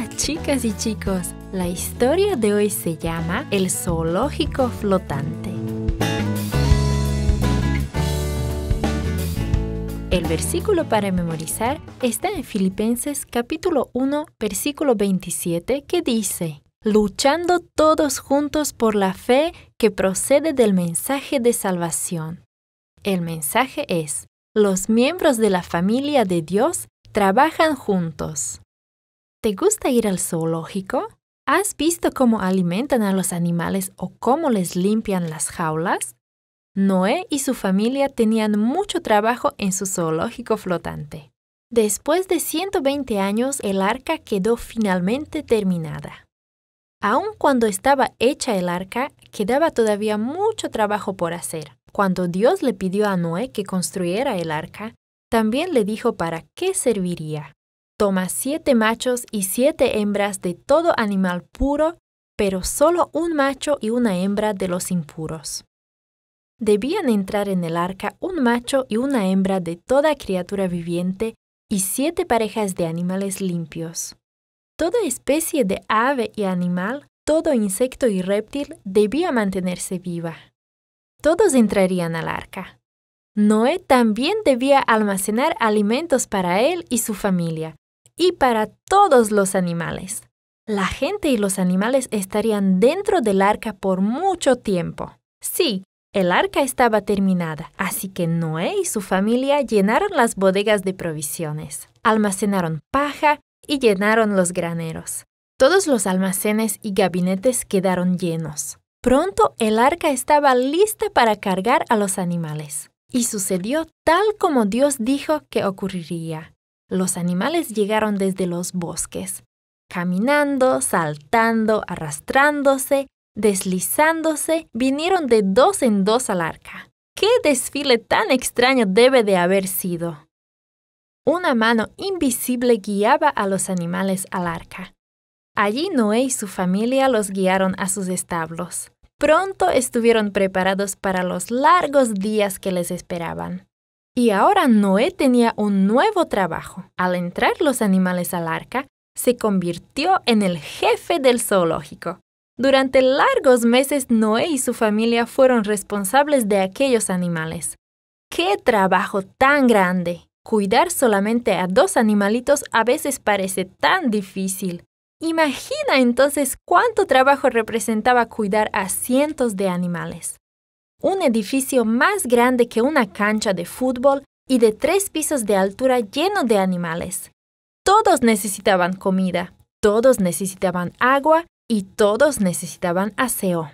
Hola chicas y chicos, la historia de hoy se llama El zoológico flotante. El versículo para memorizar está en Filipenses capítulo 1, versículo 27 que dice, luchando todos juntos por la fe que procede del mensaje de salvación. El mensaje es, los miembros de la familia de Dios trabajan juntos. ¿Te gusta ir al zoológico? ¿Has visto cómo alimentan a los animales o cómo les limpian las jaulas? Noé y su familia tenían mucho trabajo en su zoológico flotante. Después de 120 años, el arca quedó finalmente terminada. Aun cuando estaba hecha el arca, quedaba todavía mucho trabajo por hacer. Cuando Dios le pidió a Noé que construyera el arca, también le dijo para qué serviría. Toma siete machos y siete hembras de todo animal puro, pero solo un macho y una hembra de los impuros. Debían entrar en el arca un macho y una hembra de toda criatura viviente y siete parejas de animales limpios. Toda especie de ave y animal, todo insecto y reptil debía mantenerse viva. Todos entrarían al arca. Noé también debía almacenar alimentos para él y su familia, y para todos los animales. La gente y los animales estarían dentro del arca por mucho tiempo. Sí, el arca estaba terminada, así que Noé y su familia llenaron las bodegas de provisiones, almacenaron paja y llenaron los graneros. Todos los almacenes y gabinetes quedaron llenos. Pronto el arca estaba lista para cargar a los animales. Y sucedió tal como Dios dijo que ocurriría. Los animales llegaron desde los bosques, caminando, saltando, arrastrándose, deslizándose, vinieron de dos en dos al arca. ¡Qué desfile tan extraño debe de haber sido! Una mano invisible guiaba a los animales al arca. Allí Noé y su familia los guiaron a sus establos. Pronto estuvieron preparados para los largos días que les esperaban. Y ahora Noé tenía un nuevo trabajo. Al entrar los animales al arca, se convirtió en el jefe del zoológico. Durante largos meses Noé y su familia fueron responsables de aquellos animales. ¡Qué trabajo tan grande! Cuidar solamente a dos animalitos a veces parece tan difícil. Imagina entonces cuánto trabajo representaba cuidar a cientos de animales un edificio más grande que una cancha de fútbol y de tres pisos de altura lleno de animales. Todos necesitaban comida, todos necesitaban agua y todos necesitaban aseo.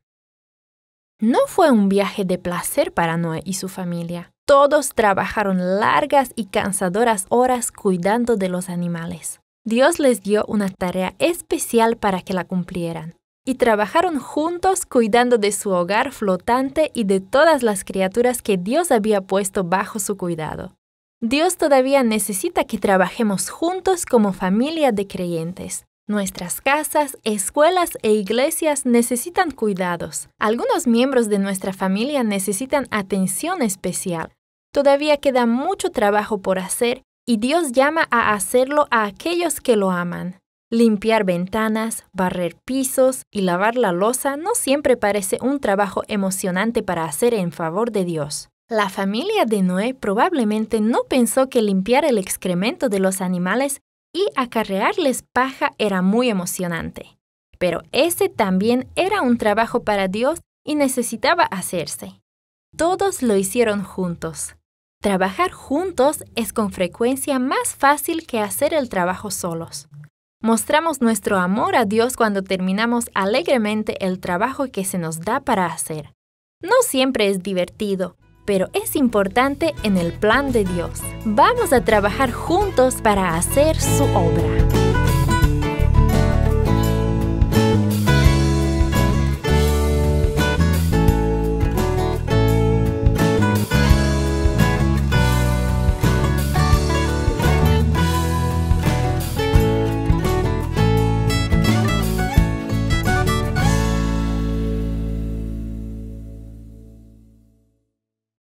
No fue un viaje de placer para Noé y su familia. Todos trabajaron largas y cansadoras horas cuidando de los animales. Dios les dio una tarea especial para que la cumplieran y trabajaron juntos cuidando de su hogar flotante y de todas las criaturas que Dios había puesto bajo su cuidado. Dios todavía necesita que trabajemos juntos como familia de creyentes. Nuestras casas, escuelas e iglesias necesitan cuidados. Algunos miembros de nuestra familia necesitan atención especial. Todavía queda mucho trabajo por hacer y Dios llama a hacerlo a aquellos que lo aman. Limpiar ventanas, barrer pisos y lavar la losa no siempre parece un trabajo emocionante para hacer en favor de Dios. La familia de Noé probablemente no pensó que limpiar el excremento de los animales y acarrearles paja era muy emocionante. Pero ese también era un trabajo para Dios y necesitaba hacerse. Todos lo hicieron juntos. Trabajar juntos es con frecuencia más fácil que hacer el trabajo solos. Mostramos nuestro amor a Dios cuando terminamos alegremente el trabajo que se nos da para hacer. No siempre es divertido, pero es importante en el plan de Dios. Vamos a trabajar juntos para hacer su obra.